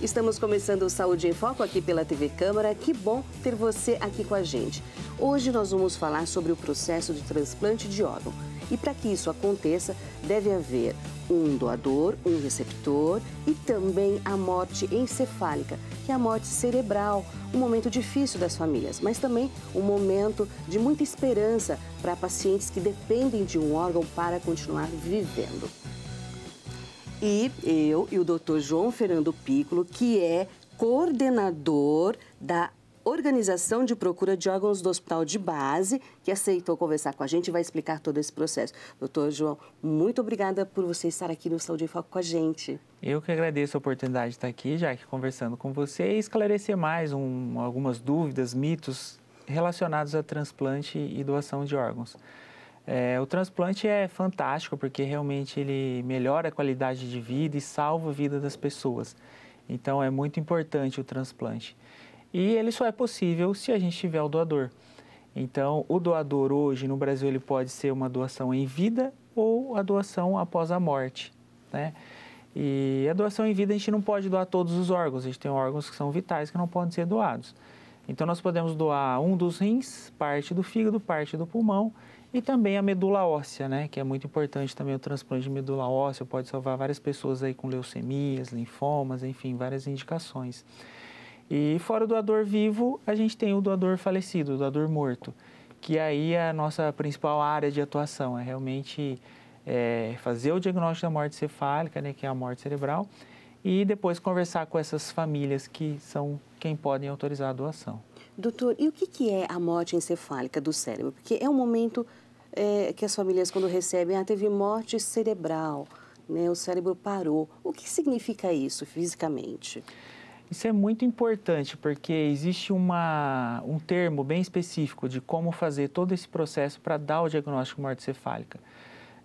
estamos começando o Saúde em Foco aqui pela TV Câmara. Que bom ter você aqui com a gente. Hoje nós vamos falar sobre o processo de transplante de órgão. E para que isso aconteça, deve haver um doador, um receptor e também a morte encefálica, que é a morte cerebral, um momento difícil das famílias, mas também um momento de muita esperança para pacientes que dependem de um órgão para continuar vivendo. E eu e o doutor João Fernando Piccolo, que é coordenador da Organização de Procura de Órgãos do Hospital de Base, que aceitou conversar com a gente e vai explicar todo esse processo. Doutor João, muito obrigada por você estar aqui no Saúde em Foco com a gente. Eu que agradeço a oportunidade de estar aqui, já que conversando com você e esclarecer mais um, algumas dúvidas, mitos relacionados a transplante e doação de órgãos. É, o transplante é fantástico porque realmente ele melhora a qualidade de vida e salva a vida das pessoas. Então é muito importante o transplante. E ele só é possível se a gente tiver o doador. Então, o doador hoje no Brasil ele pode ser uma doação em vida ou a doação após a morte, né? E a doação em vida a gente não pode doar todos os órgãos, a gente tem órgãos que são vitais que não podem ser doados. Então nós podemos doar um dos rins, parte do fígado, parte do pulmão e também a medula óssea, né, que é muito importante também o transplante de medula óssea, pode salvar várias pessoas aí com leucemias, linfomas, enfim, várias indicações. E fora o doador vivo, a gente tem o doador falecido, o doador morto, que aí é a nossa principal área de atuação, é realmente é, fazer o diagnóstico da morte cefálica, né, que é a morte cerebral, e depois conversar com essas famílias que são quem podem autorizar a doação. Doutor, e o que, que é a morte encefálica do cérebro? Porque é um momento é, que as famílias, quando recebem, ah, teve morte cerebral, né, o cérebro parou. O que significa isso fisicamente? Isso é muito importante porque existe uma, um termo bem específico de como fazer todo esse processo para dar o diagnóstico de morte cefálica.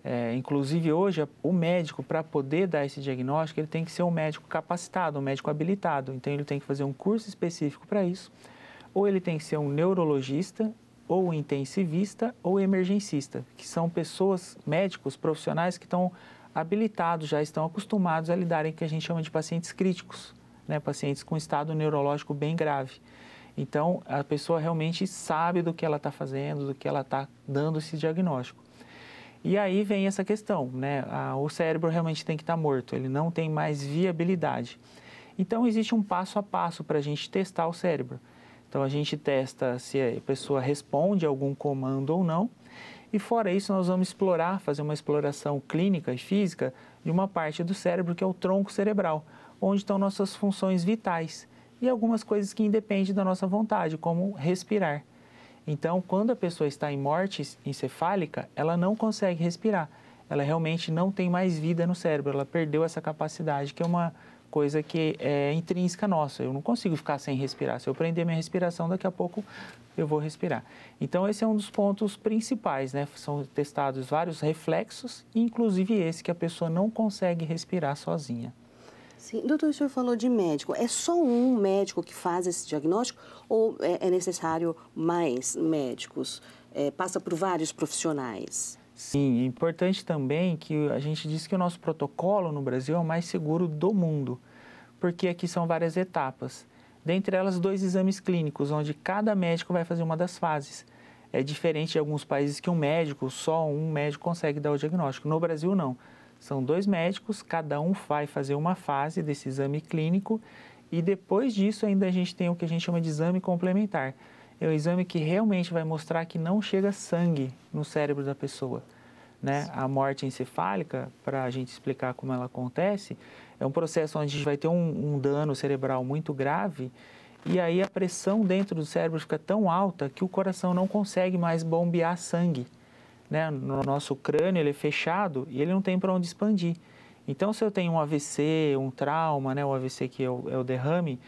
É, inclusive, hoje, o médico, para poder dar esse diagnóstico, ele tem que ser um médico capacitado, um médico habilitado. Então, ele tem que fazer um curso específico para isso ou ele tem que ser um neurologista, ou intensivista, ou emergencista, que são pessoas, médicos, profissionais que estão habilitados, já estão acostumados a lidarem com o que a gente chama de pacientes críticos, né? pacientes com estado neurológico bem grave. Então, a pessoa realmente sabe do que ela está fazendo, do que ela está dando esse diagnóstico. E aí vem essa questão, né? o cérebro realmente tem que estar tá morto, ele não tem mais viabilidade. Então, existe um passo a passo para a gente testar o cérebro. Então a gente testa se a pessoa responde a algum comando ou não. E fora isso, nós vamos explorar, fazer uma exploração clínica e física de uma parte do cérebro que é o tronco cerebral, onde estão nossas funções vitais e algumas coisas que independem da nossa vontade, como respirar. Então, quando a pessoa está em morte encefálica, ela não consegue respirar. Ela realmente não tem mais vida no cérebro, ela perdeu essa capacidade, que é uma coisa que é intrínseca nossa. Eu não consigo ficar sem respirar. Se eu prender minha respiração, daqui a pouco eu vou respirar. Então, esse é um dos pontos principais, né? São testados vários reflexos, inclusive esse que a pessoa não consegue respirar sozinha. Sim. Doutor, o senhor falou de médico. É só um médico que faz esse diagnóstico ou é, é necessário mais médicos? É, passa por vários profissionais? Sim, é importante também que a gente diz que o nosso protocolo no Brasil é o mais seguro do mundo, porque aqui são várias etapas. Dentre elas, dois exames clínicos, onde cada médico vai fazer uma das fases. É diferente de alguns países que um médico, só um médico consegue dar o diagnóstico. No Brasil, não. São dois médicos, cada um vai fazer uma fase desse exame clínico e depois disso ainda a gente tem o que a gente chama de exame complementar, é um exame que realmente vai mostrar que não chega sangue no cérebro da pessoa. Né? A morte encefálica, para a gente explicar como ela acontece, é um processo onde a gente vai ter um, um dano cerebral muito grave e aí a pressão dentro do cérebro fica tão alta que o coração não consegue mais bombear sangue. Né? No nosso crânio ele é fechado e ele não tem para onde expandir. Então, se eu tenho um AVC, um trauma, né? o AVC que é o, é o derrame,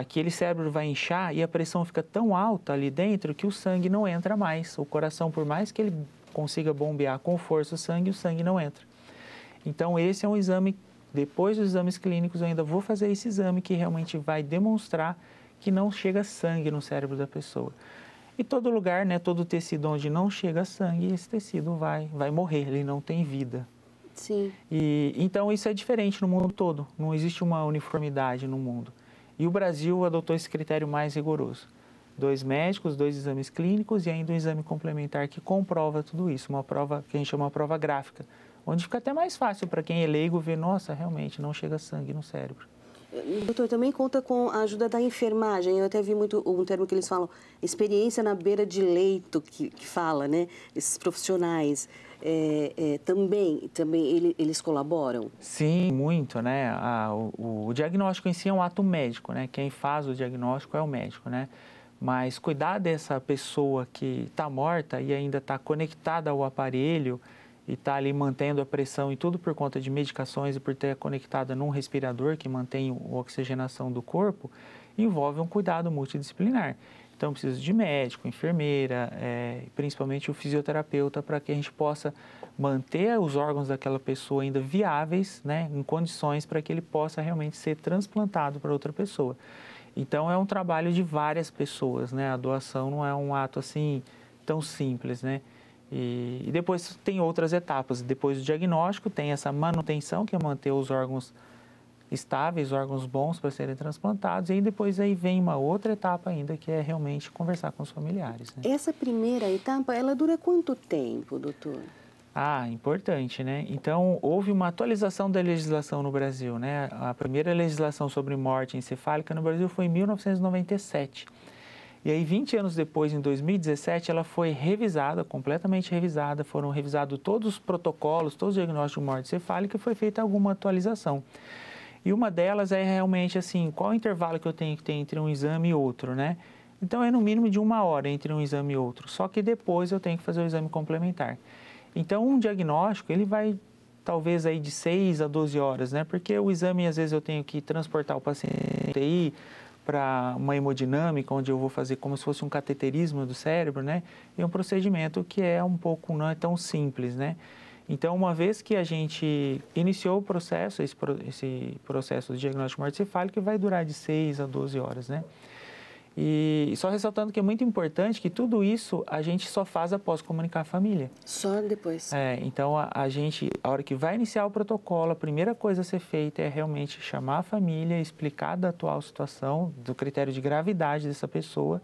aquele cérebro vai inchar e a pressão fica tão alta ali dentro que o sangue não entra mais. O coração, por mais que ele consiga bombear com força o sangue, o sangue não entra. Então, esse é um exame, depois dos exames clínicos, eu ainda vou fazer esse exame que realmente vai demonstrar que não chega sangue no cérebro da pessoa. E todo lugar, né, todo tecido onde não chega sangue, esse tecido vai, vai morrer, ele não tem vida. Sim. E, então, isso é diferente no mundo todo, não existe uma uniformidade no mundo. E o Brasil adotou esse critério mais rigoroso. Dois médicos, dois exames clínicos e ainda um exame complementar que comprova tudo isso, uma prova que a gente chama de prova gráfica, onde fica até mais fácil para quem é leigo ver, nossa, realmente não chega sangue no cérebro. Eh, doutor, também conta com a ajuda da enfermagem. Eu até vi muito um termo que eles falam, experiência na beira de leito, que, que fala, né? Esses profissionais é, é, também, também ele, eles colaboram? Sim, muito, né? o, o, diagnóstico em si é um ato médico, né? Quem faz o diagnóstico é o médico, né? Mas cuidar dessa pessoa que está morta e ainda está conectada ao aparelho e está ali mantendo a pressão e tudo por conta de medicações e por ter conectada num respirador que mantém a oxigenação do corpo, envolve um cuidado multidisciplinar. Então, precisa de médico, enfermeira, é, principalmente o fisioterapeuta, para que a gente possa manter os órgãos daquela pessoa ainda viáveis, né, em condições para que ele possa realmente ser transplantado para outra pessoa. Então, é um trabalho de várias pessoas, né? A doação não é um ato assim tão simples, né? E, e depois tem outras etapas. Depois do diagnóstico, tem essa manutenção, que é manter os órgãos estáveis, órgãos bons para serem transplantados. E aí depois aí vem uma outra etapa ainda, que é realmente conversar com os familiares. Né? Essa primeira etapa, ela dura quanto tempo, doutor? Ah, importante, né? Então, houve uma atualização da legislação no Brasil, né? A primeira legislação sobre morte encefálica no Brasil foi em 1997. E aí, 20 anos depois, em 2017, ela foi revisada, completamente revisada, foram revisados todos os protocolos, todos os diagnósticos de morte encefálica e foi feita alguma atualização. E uma delas é realmente assim, qual o intervalo que eu tenho que ter entre um exame e outro, né? Então é no mínimo de uma hora entre um exame e outro, só que depois eu tenho que fazer o exame complementar. Então um diagnóstico ele vai talvez aí de 6 a 12 horas, né? Porque o exame às vezes eu tenho que transportar o paciente aí para uma hemodinâmica, onde eu vou fazer como se fosse um cateterismo do cérebro, né? E um procedimento que é um pouco não é tão simples, né? Então, uma vez que a gente iniciou o processo, esse, esse processo de diagnóstico morticefálico, que vai durar de 6 a 12 horas, né? E só ressaltando que é muito importante que tudo isso a gente só faz após comunicar a família. Só depois. É, então a, a, gente, a hora que vai iniciar o protocolo, a primeira coisa a ser feita é realmente chamar a família, explicar da atual situação, do critério de gravidade dessa pessoa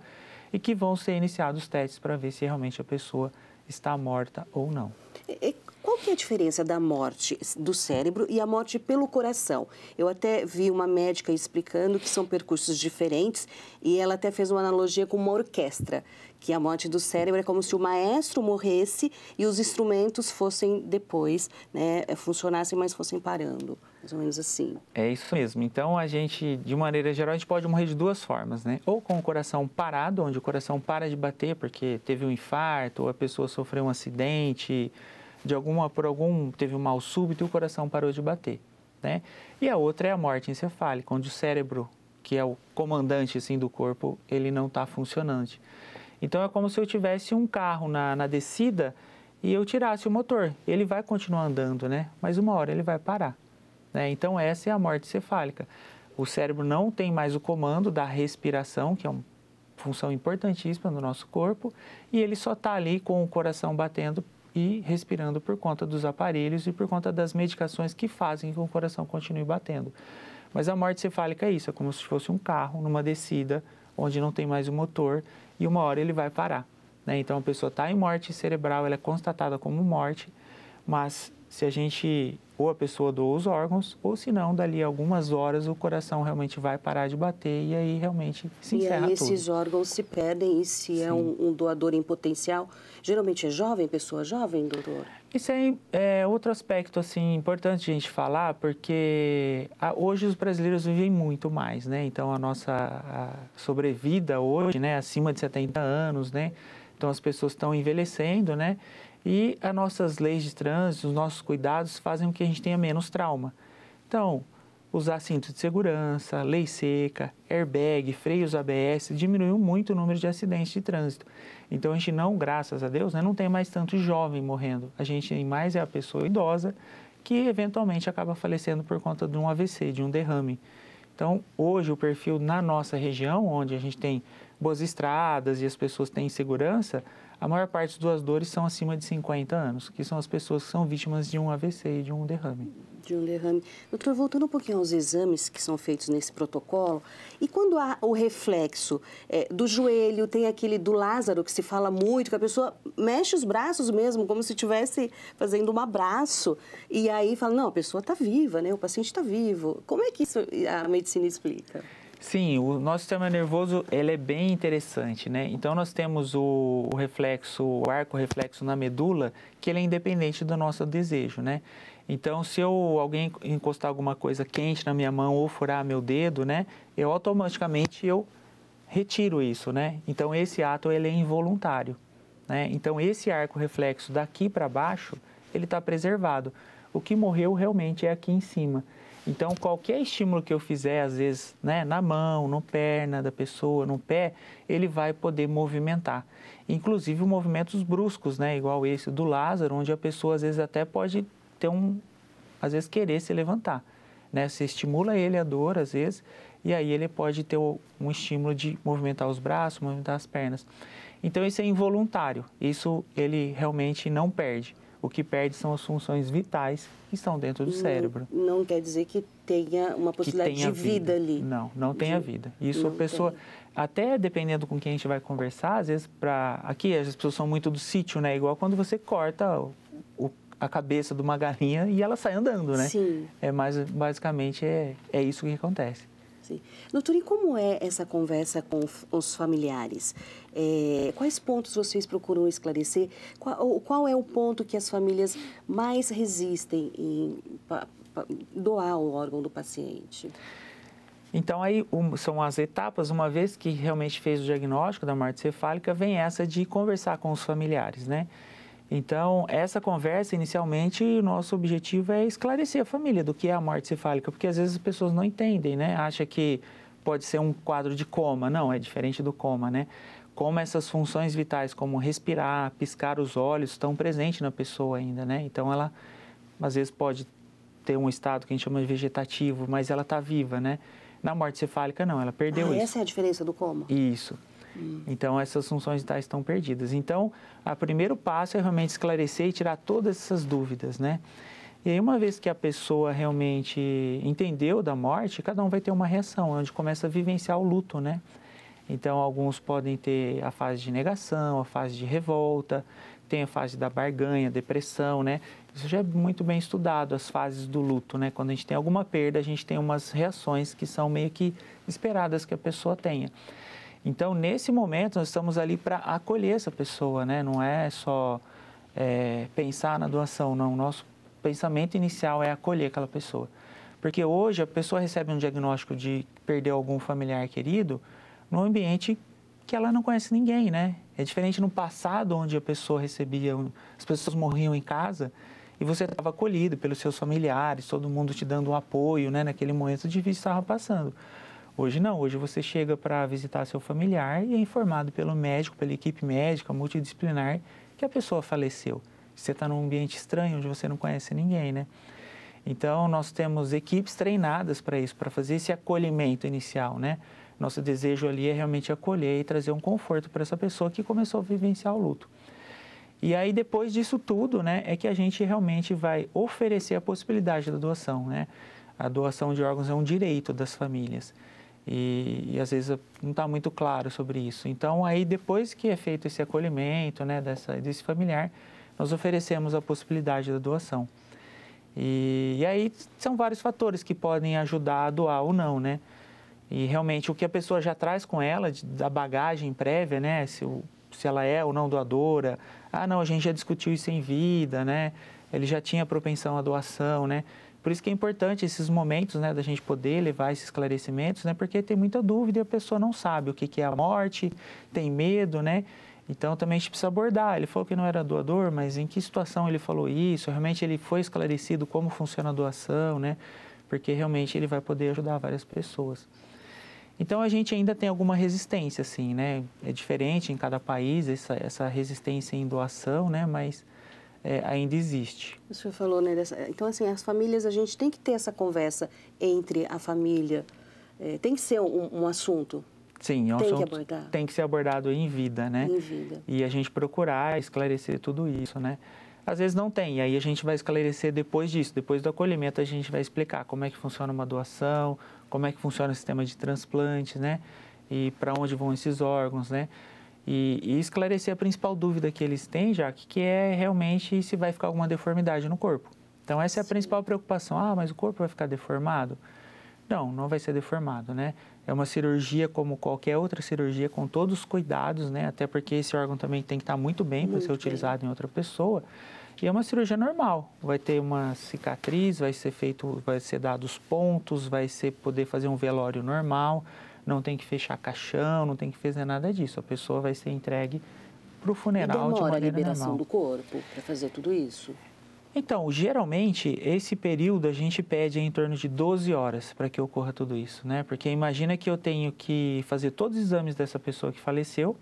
e que vão ser iniciados testes para ver se realmente a pessoa está morta ou não. E, qual que é a diferença da morte do cérebro e a morte pelo coração? Eu até vi uma médica explicando que são percursos diferentes e ela até fez uma analogia com uma orquestra, que a morte do cérebro é como se o maestro morresse e os instrumentos fossem depois, né, é, funcionassem, mas fossem parando, mais ou menos assim. É isso mesmo. Então, a gente, de maneira geral, a gente pode morrer de duas formas, né? Ou com o coração parado, onde o coração para de bater porque teve um infarto, ou a pessoa sofreu um acidente, de alguma por algum teve um mal súbito e o coração parou de bater, né? E a outra é a morte encefálica, onde o cérebro, que é o comandante assim do corpo, ele não está funcionante. Então é como se eu tivesse um carro na, na descida e eu tirasse o motor, ele vai continuar andando, né? Mas uma hora ele vai parar, né? Então essa é a morte encefálica O cérebro não tem mais o comando da respiração, que é uma função importantíssima no nosso corpo, e ele só está ali com o coração batendo e respirando por conta dos aparelhos e por conta das medicações que fazem com que o coração continue batendo. Mas a morte cefálica é isso, é como se fosse um carro numa descida onde não tem mais o motor e uma hora ele vai parar. Né? Então a pessoa está em morte cerebral, ela é constatada como morte, mas se a gente ou a pessoa doa os órgãos, ou se não, dali algumas horas o coração realmente vai parar de bater e aí realmente se encerra tudo. E aí esses órgãos se perdem e se é Sim. é um, um, doador em potencial, geralmente é jovem, pessoa jovem, doutor? Isso é, é outro aspecto, assim, importante a gente falar, porque a, hoje os brasileiros vivem muito mais, né? Então, a nossa a sobrevida hoje, né, acima de 70 anos, né? Então as pessoas estão envelhecendo, né? E as nossas leis de trânsito, os nossos cuidados fazem com que a gente tenha menos trauma. Então, usar cinto de segurança, lei seca, airbag, freios ABS, diminuiu muito o número de acidentes de trânsito. Então a gente não, graças a Deus, né, não tem mais tanto jovem morrendo. A gente tem mais é a pessoa idosa que eventualmente acaba falecendo por conta de um AVC, de um derrame. Então hoje o perfil na nossa região, onde a gente tem boas estradas e as pessoas têm segurança, a maior parte das dores são acima de 50 anos, que são as pessoas que são vítimas de um AVC e de um derrame. De um derrame. Doutor, voltando um pouquinho aos exames que são feitos nesse protocolo, e quando há o reflexo é, do joelho, tem aquele do Lázaro que se fala muito, que a pessoa mexe os braços mesmo, como se estivesse fazendo um abraço, e aí fala, não, a pessoa está viva, né? o paciente está vivo. Como é que isso a medicina explica? Sim, o nosso sistema nervoso ele é bem interessante, né? Então nós temos o, o reflexo, o arco reflexo na medula, que ele é independente do nosso desejo, né? Então, se eu alguém encostar alguma coisa quente na minha mão ou furar meu dedo, né? Eu automaticamente eu retiro isso, né? Então esse ato ele é involuntário, né? Então esse arco reflexo daqui para baixo ele está preservado. O que morreu realmente é aqui em cima. Então, qualquer estímulo que eu fizer, às vezes, né, na mão, na perna da pessoa, no pé, ele vai poder movimentar. Inclusive movimentos bruscos, né, igual esse do Lázaro, onde a pessoa às vezes até pode ter um, às vezes querer se levantar, né? Você estimula ele a dor às vezes e aí ele pode ter um estímulo de movimentar os braços, movimentar as pernas. Então isso é involuntário, isso ele realmente não perde. O que perde são as funções vitais que estão dentro do não, cérebro. Não quer dizer que tenha uma possibilidade tenha de vida. vida. ali. Não, não tem a vida. Isso não a pessoa, tem. até dependendo com quem a gente vai conversar, às vezes para aqui as pessoas são muito do sítio, né? Igual quando você corta o, o, a cabeça de uma galinha e ela sai andando, né? Sim. É mais basicamente é, é isso que acontece. Sim. Doutora, e como é essa conversa com os familiares? É, quais pontos vocês procuram esclarecer? Qual, qual, é o ponto que as famílias mais resistem em pa, pa, doar o órgão do paciente? Então, aí um, são as etapas. Uma vez que realmente fez o diagnóstico da morte cefálica, vem essa de conversar com os familiares, né? Então, essa conversa, inicialmente, nosso objetivo é esclarecer a família do que é a morte cefálica, porque às vezes as pessoas não entendem, né? Acha que pode ser um quadro de coma. Não, é diferente do coma, né? Como essas funções vitais, como respirar, piscar os olhos, estão presentes na pessoa ainda, né? Então, ela às vezes pode ter um estado que a gente chama de vegetativo, mas ela está viva, né? Na morte cefálica, não, ela perdeu ah, isso. Essa é a diferença do coma? Isso. Então, essas funções digitais estão perdidas. Então, o primeiro passo é realmente esclarecer e tirar todas essas dúvidas, né? E aí, uma vez que a pessoa realmente entendeu da morte, cada um vai ter uma reação, onde começa a vivenciar o luto, né? Então, alguns podem ter a fase de negação, a fase de revolta, tem a fase da barganha, depressão, né? Isso já é muito bem estudado, as fases do luto, né? Quando a gente tem alguma perda, a gente tem umas reações que são meio que esperadas que a pessoa tenha. Então, nesse momento, nós estamos ali para acolher essa pessoa, né? Não é só é, pensar na doação, não. O nosso pensamento inicial é acolher aquela pessoa. Porque hoje a pessoa recebe um diagnóstico de perder algum familiar querido num ambiente que ela não conhece ninguém, né? É diferente no passado, onde a pessoa recebia, as pessoas morriam em casa e você estava acolhido pelos seus familiares, todo mundo te dando um apoio, né? Naquele momento difícil que estava passando. Hoje não, hoje você chega para visitar seu familiar e é informado pelo médico, pela equipe médica multidisciplinar que a pessoa faleceu. Você está num ambiente estranho onde você não conhece ninguém, né? Então nós temos equipes treinadas para isso, para fazer esse acolhimento inicial, né? Nosso desejo ali é realmente acolher e trazer um conforto para essa pessoa que começou a vivenciar o luto. E aí depois disso tudo, né, é que a gente realmente vai oferecer a possibilidade da doação, né? A doação de órgãos é um direito das famílias. E, e às vezes não está muito claro sobre isso. Então, aí depois que é feito esse acolhimento, né, dessa, desse familiar, nós oferecemos a possibilidade da doação. E, e, aí são vários fatores que podem ajudar a doar ou não, né? E realmente o que a pessoa já traz com ela, de, da bagagem prévia, né? Se, o, se ela é ou não doadora. Ah, não, a gente já discutiu isso em vida, né? Ele já tinha propensão à doação, né? Por isso que é importante esses momentos, né, da gente poder levar esses esclarecimentos, né, porque tem muita dúvida e a pessoa não sabe o que, que é a morte, tem medo, né? Então também a gente precisa abordar. Ele falou que não era doador, mas em que situação ele falou isso? Realmente ele foi esclarecido como funciona a doação, né? Porque realmente ele vai poder ajudar várias pessoas. Então a gente ainda tem alguma resistência, assim, né? É diferente em cada país essa, essa resistência em doação, né? Mas é, ainda existe. O senhor falou, né? Dessa... Então, assim, as famílias, a gente tem que ter essa conversa entre a família. É, tem que ser um, um assunto. Sim, é um tem assunto que abordar. tem que ser abordado em vida, né? Em vida. E a gente procurar esclarecer tudo isso, né? Às vezes não tem, e aí a gente vai esclarecer depois disso, depois do acolhimento a gente vai explicar como é que funciona uma doação, como é que funciona o sistema de transplante, né? E para onde vão esses órgãos, né? e, e, esclarecer a principal dúvida que eles têm, já que é realmente se vai ficar alguma deformidade no corpo. Então essa é a principal preocupação. Ah, mas o corpo vai ficar deformado? Não, não vai ser deformado, né? É uma cirurgia como qualquer outra cirurgia, com todos os cuidados, né? Até porque esse órgão também tem que estar muito bem para ser bem. utilizado em outra pessoa. E é uma cirurgia normal. Vai ter uma cicatriz, vai ser feito, vai ser dados pontos, vai ser poder fazer um velório normal não tem que fechar caixão, não tem que fazer nada disso. A pessoa vai ser entregue para o funeral e de maneira a liberação normal. do corpo para fazer tudo isso? Então, geralmente, esse período a gente pede em torno de 12 horas para que ocorra tudo isso, né? Porque imagina que eu tenho que fazer todos os exames dessa pessoa que faleceu,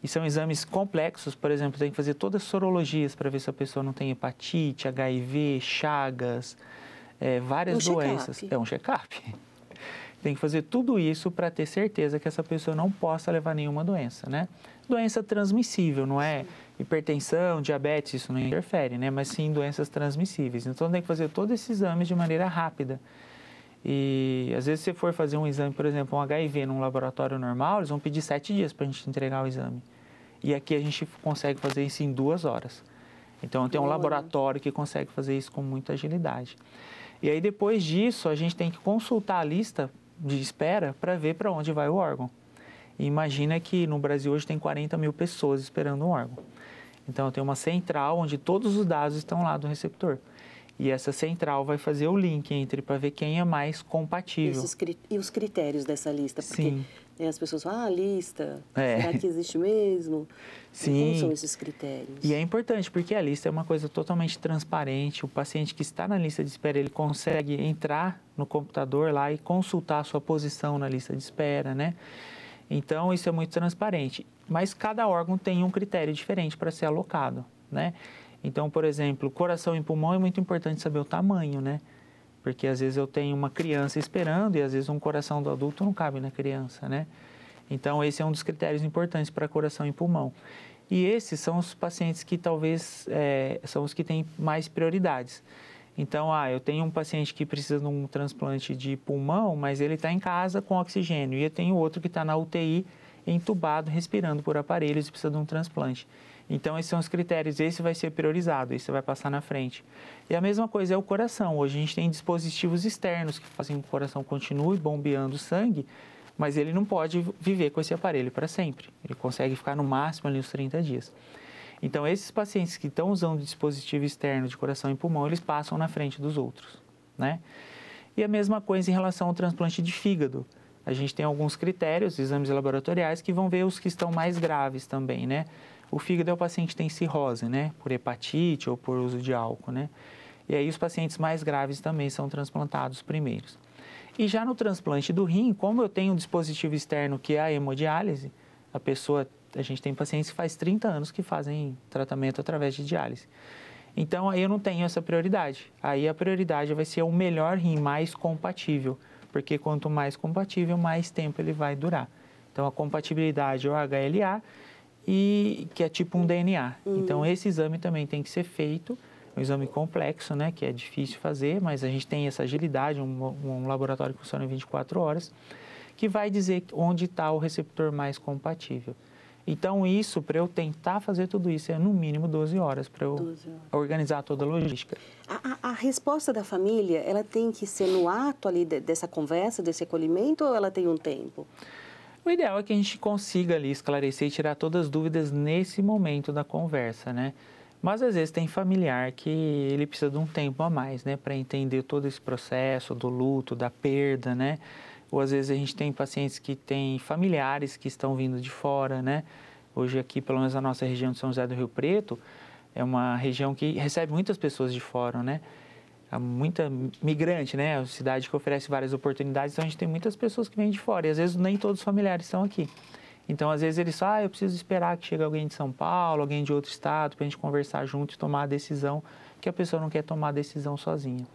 e são exames complexos, por exemplo, tem que fazer todas as sorologias para ver se a pessoa não tem hepatite, HIV, chagas, é, várias um doenças. É um check-up. Tem que fazer tudo isso para ter certeza que essa pessoa não possa levar nenhuma doença, né? Doença transmissível, não é hipertensão, diabetes, isso não interfere, né? Mas sim doenças transmissíveis. Então tem que fazer todos esses exames de maneira rápida. E às vezes, se for fazer um exame, por exemplo, um HIV num laboratório normal, eles vão pedir sete dias para a gente entregar o exame. E aqui a gente consegue fazer isso em duas horas. Então, tem um né? laboratório que consegue fazer isso com muita agilidade. E aí, depois disso, a gente tem que consultar a lista de espera para ver para onde vai o órgão. E imagina que no Brasil hoje tem 40 mil pessoas esperando um órgão. Então, tem uma central onde todos os dados estão lá do receptor. E essa central vai fazer o link entre para ver quem é mais compatível. E, os critérios dessa lista? Porque Sim. E as pessoas falam, ah, lista, é. será que existe mesmo? Sim. Como são esses critérios? E é importante, porque a lista é uma coisa totalmente transparente. O paciente que está na lista de espera, ele consegue entrar no computador lá e consultar a sua posição na lista de espera, né? Então, isso é muito transparente. Mas cada órgão tem um critério diferente para ser alocado, né? Então, por exemplo, coração e pulmão é muito importante saber o tamanho, né? Porque às vezes eu tenho uma criança esperando e às vezes um coração do adulto não cabe na criança, né? Então, esse é um dos critérios importantes para coração e pulmão. E esses são os pacientes que talvez é, são os que têm mais prioridades. Então, ah, eu tenho um paciente que precisa de um transplante de pulmão, mas ele está em casa com oxigênio, e eu tenho outro que está na UTI entubado, respirando por aparelhos e precisa de um transplante. Então, esses são os critérios. Esse vai ser priorizado, esse vai passar na frente. E a mesma coisa é o coração. Hoje a gente tem dispositivos externos que fazem com que o coração continue bombeando sangue, mas ele não pode viver com esse aparelho para sempre. Ele consegue ficar no máximo ali uns 30 dias. Então, esses pacientes que estão usando dispositivo externo de coração e pulmão, eles passam na frente dos outros, né? E a mesma coisa em relação ao transplante de fígado. A gente tem alguns critérios, exames laboratoriais, que vão ver os que estão mais graves também, né? O fígado é o paciente que tem cirrose, né? Por hepatite ou por uso de álcool, né? E aí os pacientes mais graves também são transplantados primeiros. E já no transplante do rim, como eu tenho um dispositivo externo que é a hemodiálise, a pessoa, a gente tem pacientes que faz 30 anos que fazem tratamento através de diálise. Então aí eu não tenho essa prioridade. Aí a prioridade vai ser o melhor rim mais compatível, porque quanto mais compatível, mais tempo ele vai durar. Então a compatibilidade é o HLA e que é tipo um DNA. Então hum. esse exame também tem que ser feito, um exame complexo, né, que é difícil fazer, mas a gente tem essa agilidade, um, um laboratório que funciona em 24 horas, que vai dizer onde está o receptor mais compatível. Então isso, para eu tentar fazer tudo isso, é no mínimo 12 horas para eu horas. organizar toda a logística. A, a, a, resposta da família, ela tem que ser no ato ali de, dessa conversa, desse acolhimento, ou ela tem um tempo? O ideal é que a gente consiga ali esclarecer e tirar todas as dúvidas nesse momento da conversa, né? Mas às vezes tem familiar que ele precisa de um tempo a mais, né, para entender todo esse processo do luto, da perda, né? Ou às vezes a gente tem pacientes que têm familiares que estão vindo de fora, né? Hoje aqui, pelo menos na nossa região de São José do Rio Preto, é uma região que recebe muitas pessoas de fora, né? há muita migrante, né? É uma cidade que oferece várias oportunidades, então a gente tem muitas pessoas que vêm de fora e às vezes nem todos os familiares estão aqui. Então, às vezes eles falam, ah, eu preciso esperar que chegue alguém de São Paulo, alguém de outro estado, para a gente conversar junto e tomar a decisão, que a pessoa não quer tomar a decisão sozinha.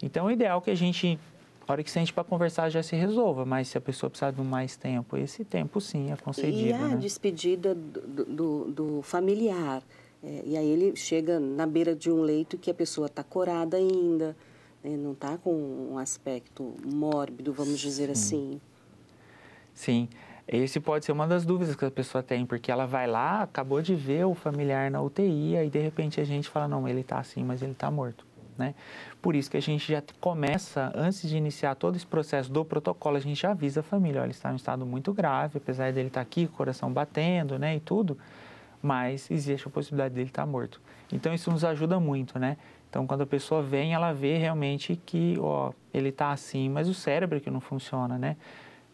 Então, o ideal é que a gente, a hora que sente para conversar, já se resolva, mas se a pessoa precisar de mais tempo, esse tempo sim é concedido. E a né? despedida do, do, do familiar, é, e aí ele chega na beira de um leito que a pessoa está corada ainda, né? não está com um aspecto mórbido, vamos dizer Sim. assim. Sim. Esse pode ser uma das dúvidas que a pessoa tem, porque ela vai lá, acabou de ver o familiar na UTI, e de repente a gente fala, não, ele está assim, mas ele está morto. Né? Por isso que a gente já começa, antes de iniciar todo esse processo do protocolo, a gente já avisa a família, olha, ele está em um estado muito grave, apesar dele estar tá aqui, coração batendo, né, e tudo, mas existe a possibilidade dele estar tá morto. Então isso nos ajuda muito, né? Então quando a pessoa vem, ela vê realmente que, ó, ele está assim, mas o cérebro é que não funciona, né?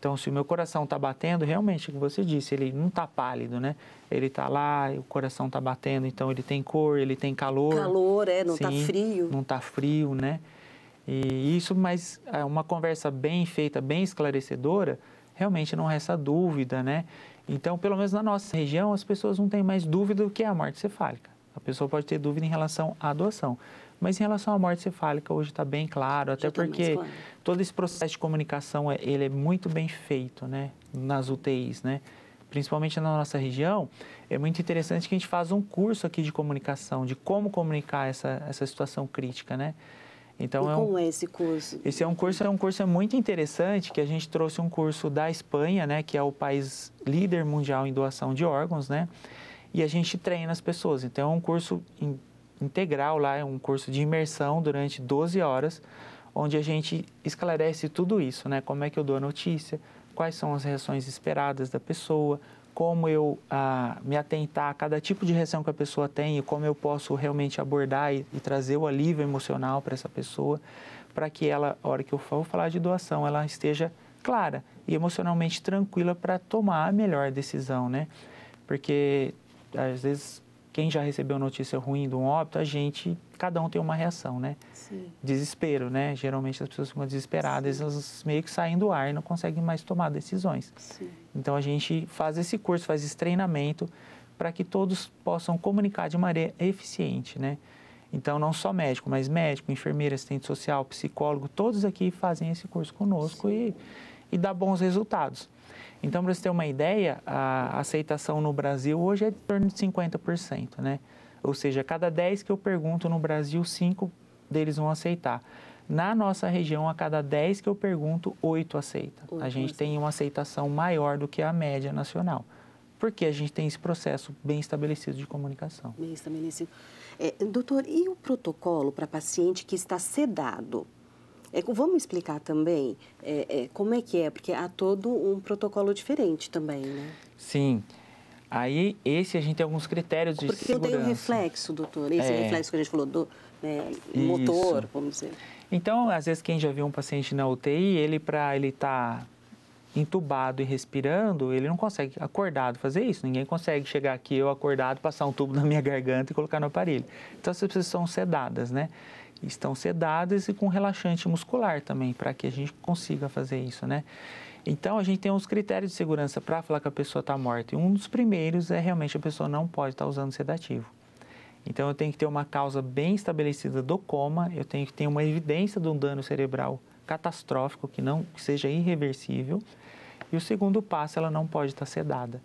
Então, se o meu coração está batendo, realmente, como é você disse, ele não está pálido, né? Ele está lá, o coração está batendo, então ele tem cor, ele tem calor. Calor, é, não está frio. Não está frio, né? E isso, mas é, uma conversa bem feita, bem esclarecedora, realmente não resta dúvida, né? Então, pelo menos na nossa região, as pessoas não têm mais dúvida do que é a morte cefálica. A pessoa pode ter dúvida em relação à doação. Mas em relação à morte cefálica, hoje está bem claro, até Já tá porque tá claro. todo esse processo de comunicação, é, ele é muito bem feito, né? Nas UTIs, né? Principalmente na nossa região, é muito interessante que a gente faça um curso aqui de comunicação, de como comunicar essa, essa situação crítica, né? Então, e como é, um, é esse curso? Esse é um curso, é um curso muito interessante que a gente trouxe um curso da Espanha, né, que é o país líder mundial em doação de órgãos, né? E a gente treina as pessoas. Então é um curso in, integral lá, é um curso de imersão durante 12 horas, onde a gente esclarece tudo isso, né? Como é que eu dou a notícia, quais são as reações esperadas da pessoa, como eu ah, me atentar a cada tipo de reação que a pessoa tem e como eu posso realmente abordar e, e trazer o alívio emocional para essa pessoa, para que ela, a hora que eu for falar de doação, ela esteja clara e emocionalmente tranquila para tomar a melhor decisão, né? Porque às vezes quem já recebeu notícia ruim de um óbito, a gente cada um tem uma reação, né? Sim. Desespero, né? Geralmente as pessoas ficam desesperadas, Sim. elas meio que saem do ar e não conseguem mais tomar decisões. Sim. Então a gente faz esse curso, faz esse treinamento para que todos possam comunicar de maneira eficiente, né? Então, não só médico, mas médico, enfermeira, assistente social, psicólogo, todos aqui fazem esse curso conosco e, e dá bons resultados. Então, para você ter uma ideia, a aceitação no Brasil hoje é em torno de 50%, né? Ou seja, cada 10 que eu pergunto no Brasil, 5 deles vão aceitar. Na nossa região, a cada 10 que eu pergunto, 8 aceita. Oito a gente aceita. tem uma aceitação maior do que a média nacional. Porque a gente tem esse processo bem estabelecido de comunicação. Bem estabelecido. É, doutor, e o protocolo para paciente que está sedado? É, vamos explicar também é, é como é que é, porque há todo um protocolo diferente também, né? Sim. Sim. Aí, esse a gente tem alguns critérios de Porque segurança. Porque eu o reflexo, doutor, esse é. reflexo que a gente falou, do né, motor, Isso. vamos dizer. Então, às vezes, quem já viu um paciente na UTI, ele, para ele estar tá entubado e respirando, ele não consegue acordado fazer isso. Ninguém consegue chegar aqui eu acordado, passar um tubo na minha garganta e colocar no aparelho. Então essas pessoas são sedadas, né? Estão sedadas e com relaxante muscular também, para que a gente consiga fazer isso, né? Então, a gente tem uns critérios de segurança para falar que a pessoa está morta. E um dos primeiros é realmente a pessoa não pode estar tá usando sedativo. Então, eu tenho que ter uma causa bem estabelecida do coma, eu tenho que ter uma evidência de um dano cerebral catastrófico que não que seja irreversível. E o segundo passo, ela não pode estar tá sedada.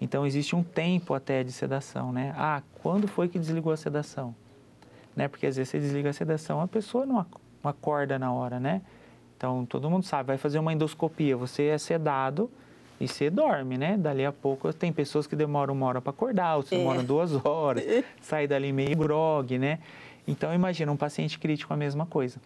Então, existe um tempo até de sedação, né? Ah, quando foi que desligou a sedação? Né? Porque às vezes você desliga a sedação, a pessoa não acorda na hora, né? Então, todo mundo sabe, vai fazer uma endoscopia, você é sedado e você dorme, né? Dali a pouco, tem pessoas que demoram uma hora para acordar, outras é. demoram duas horas, sai dali meio grogue, né? Então, imagina, um paciente crítico a mesma coisa.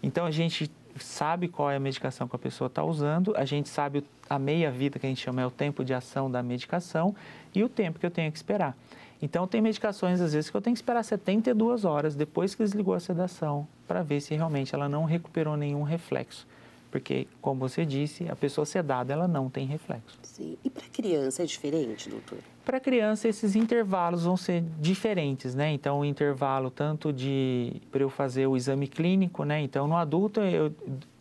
Então, a gente sabe qual é a medicação que a pessoa está usando, a gente sabe a meia-vida, que a gente chama, é o tempo de ação da medicação e o tempo que eu tenho que esperar. Então, tem medicações, às vezes, que eu tenho que esperar 72 horas depois que desligou a sedação para ver se realmente ela não recuperou nenhum reflexo. Porque, como você disse, a pessoa sedada, ela não tem reflexo. Sim. E para criança é diferente, doutor? Para criança, esses intervalos vão ser diferentes, né? Então, o intervalo tanto de para eu fazer o exame clínico, né? Então, no adulto, eu,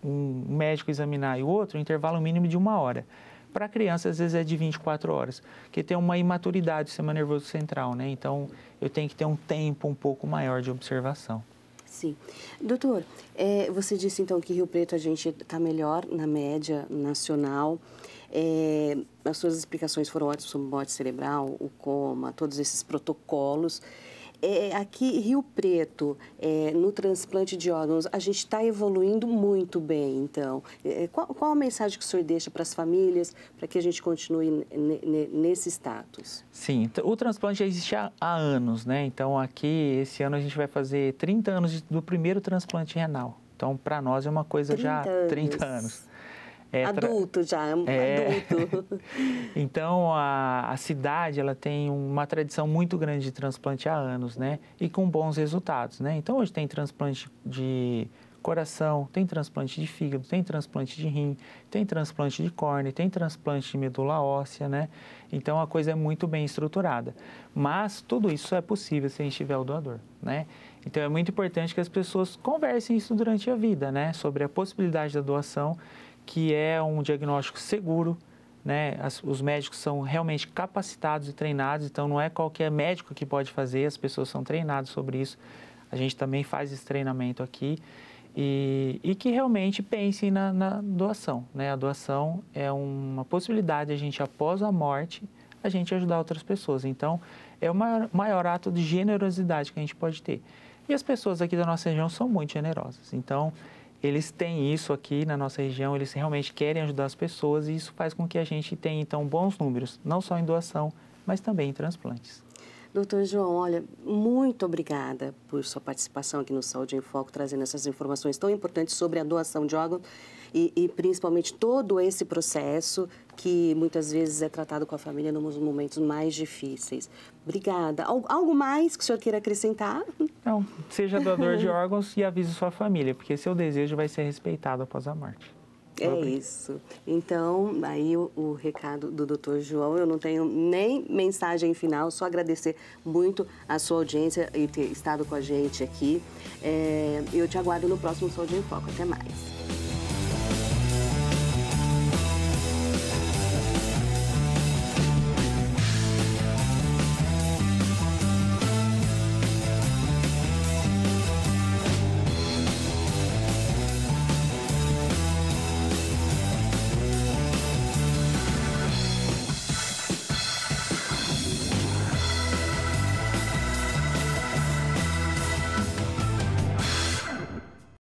um médico examinar e o outro, um intervalo mínimo de uma hora. Para criança, às vezes é de 24 horas, que tem uma imaturidade do sistema é nervoso central, né? Então, eu tenho que ter um tempo um pouco maior de observação. Sim. Doutor, é, você disse então que Rio Preto a gente está melhor na média nacional. É, as suas explicações foram ótimas sobre o morte cerebral, o coma, todos esses protocolos. É, é, aqui, Rio Preto, é, no transplante de órgãos, a gente está evoluindo muito bem, então. É, é, qual, qual, a mensagem que o senhor deixa para as famílias para que a gente continue nesse status? Sim, o transplante já existe há, há, anos, né? Então, aqui, esse ano, a gente vai fazer 30 anos do primeiro transplante renal. Então, para nós é uma coisa já há 30 anos. É adulto já, é... é. adulto. então, a, a cidade ela tem uma tradição muito grande de transplante há anos, né? E com bons resultados, né? Então, hoje tem transplante de coração, tem transplante de fígado, tem transplante de rim, tem transplante de córnea, tem transplante de medula óssea, né? Então a coisa é muito bem estruturada. Mas tudo isso é possível se a gente tiver o doador, né? Então é muito importante que as pessoas conversem isso durante a vida, né? Sobre a possibilidade da doação que é um diagnóstico seguro, né? As, os médicos são realmente capacitados e treinados, então não é qualquer médico que pode fazer, as pessoas são treinadas sobre isso. A gente também faz esse treinamento aqui e, e que realmente pensem na, na doação, né? A doação é uma possibilidade a gente após a morte a gente ajudar outras pessoas. Então é o maior, maior ato de generosidade que a gente pode ter. E as pessoas aqui da nossa região são muito generosas. Então eles têm isso aqui na nossa região, eles realmente querem ajudar as pessoas e isso faz com que a gente tenha então bons números, não só em doação, mas também em transplantes. Doutor João, olha, muito obrigada por sua participação aqui no Saúde em Foco, trazendo essas informações tão importantes sobre a doação de órgãos e, e principalmente todo esse processo que muitas vezes é tratado com a família nos momentos mais difíceis. Obrigada. Algo mais que o senhor queira acrescentar? Não, seja doador de órgãos e avise sua família, porque seu desejo vai ser respeitado após a morte. É isso. Então, aí o, o recado do doutor João, eu não tenho nem mensagem final, só agradecer muito a sua audiência e ter estado com a gente aqui. É, eu te aguardo no próximo Saúde em Foco. Até mais.